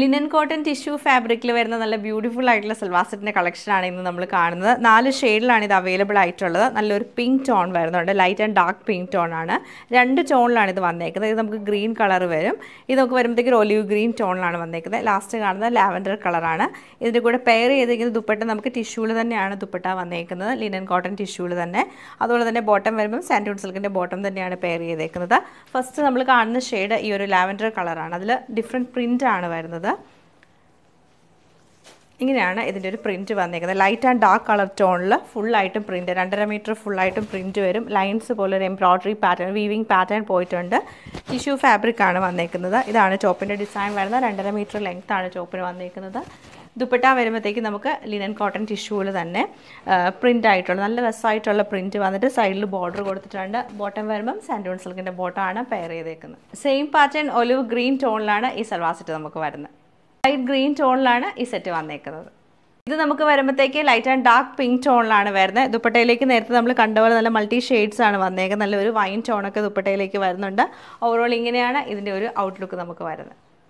linen cotton tissue ഫാബ്രിക്കിൽ വരുന്ന നല്ല ബ്യൂട്ടിഫുൾ ആയിട്ടുള്ള സൽവാസറ്റിൻ്റെ കളക്ഷനാണ് ഇന്ന് നമ്മൾ കാണുന്നത് നാല് ഷെയ്ഡിലാണ് ഇത് അവൈലബിൾ ആയിട്ടുള്ളത് നല്ലൊരു പിങ്ക് ടോൺ വരുന്നുണ്ട് light and dark pink tone ആണ് രണ്ട് ടോണിലാണ് ഇത് വന്നേക്കുന്നത് ഇത് നമുക്ക് ഗ്രീൻ കളർ വരും ഇത് നമുക്ക് വരുമ്പോഴത്തേക്ക് ഒലിവ് ഗ്രീൻ ടോണിലാണ് വന്നേക്കുന്നത് ലാസ്റ്റ് കാണുന്നത് ലാവൻഡർ കളറാണ് ഇതിൻ്റെ കൂടെ പെയർ ചെയ്തിരിക്കുന്ന ദുപ്പട്ട നമുക്ക് ടിഷ്യൂവിൽ തന്നെയാണ് ദുപ്പട്ട വന്നേക്കുന്നത് ലിനൻ കോട്ടൺ ടിഷ്യൂവിൽ തന്നെ അതുപോലെ തന്നെ ബോട്ടം വരുമ്പോൾ സാൻഡ്യൂൺ സിൽക്കിൻ്റെ ബോട്ടം തന്നെയാണ് പെയർ ചെയ്തേക്കുന്നത് ഫസ്റ്റ് നമ്മൾ കാണുന്ന ഷെയ്ഡ് ഈ ഒരു ലാവൻഡർ കളറാണ് അതിൽ ഡിഫറെൻറ്റ് പ്രിൻ്റ് ആണ് വരുന്നത് വന്നിരിക്കുന്നത് ഇങ്ങനെയാണ് ഇതിൻ്റെ ഒരു പ്രിൻറ്റ് വന്നിരിക്കുന്നത് ലൈറ്റ് ആൻഡ് ഡാർക്ക് കളർ ടോണിൽ ഫുള്ളായിട്ടും പ്രിൻറ്റ് രണ്ടര മീറ്റർ ഫുള്ളായിട്ടും പ്രിൻറ്റ് വരും ലൈൻസ് പോലെ ഒരു എംബ്രോയ്ഡറി പാറ്റേൺ വീവിങ് പാറ്റേൺ പോയിട്ടുണ്ട് ടിഷ്യൂ ഫാബ്രിക് ആണ് വന്നേക്കുന്നത് ഇതാണ് ടോപ്പിൻ്റെ ഡിസൈൻ വരുന്നത് രണ്ടര മീറ്റർ ലെങ്ത്താണ് ടോപ്പിന് വന്നേക്കുന്നത് ദുപ്പട്ട വരുമ്പോഴത്തേക്ക് നമുക്ക് ലിനൻ കോട്ടൺ ടിഷ്യൂവിൽ തന്നെ പ്രിൻ്റ് ആയിട്ടുള്ള നല്ല രസമായിട്ടുള്ള പ്രിൻറ്റ് വന്നിട്ട് സൈഡിൽ ബോർഡർ കൊടുത്തിട്ടുണ്ട് ബോട്ടം വരുമ്പം സാൻഡോൺ സിൽക്കിൻ്റെ ബോട്ടമാണ് പെയർ ചെയ്തേക്കുന്നത് സെയിം പാറ്റേൺ ഒലിവ് ഗ്രീൻ ടോണിലാണ് ഈ സൽവാർ സെറ്റ് നമുക്ക് വരുന്നത് ലൈറ്റ് ഗ്രീൻ ടോണിലാണ് ഈ സെറ്റ് വന്നേക്കുന്നത് ഇത് നമുക്ക് വരുമ്പോഴത്തേക്ക് ലൈറ്റ് ആൻഡ് ഡാർക്ക് പിങ്ക് ടോണിലാണ് വരുന്നത് ദുപ്പട്ടയിലേക്ക് നേരത്തെ നമ്മൾ കണ്ടപോലെ നല്ല മൾട്ടി ഷെയ്ഡ്സ് ആണ് വന്നേക്കുന്നത് നല്ലൊരു വൈൻ ടോണൊക്കെ ദുപ്പട്ടയിലേക്ക് വരുന്നുണ്ട് ഓവറോൾ ഇങ്ങനെയാണ് ഇതിൻ്റെ ഒരു ഔട്ട്ലുക്ക് നമുക്ക് വരുന്നത്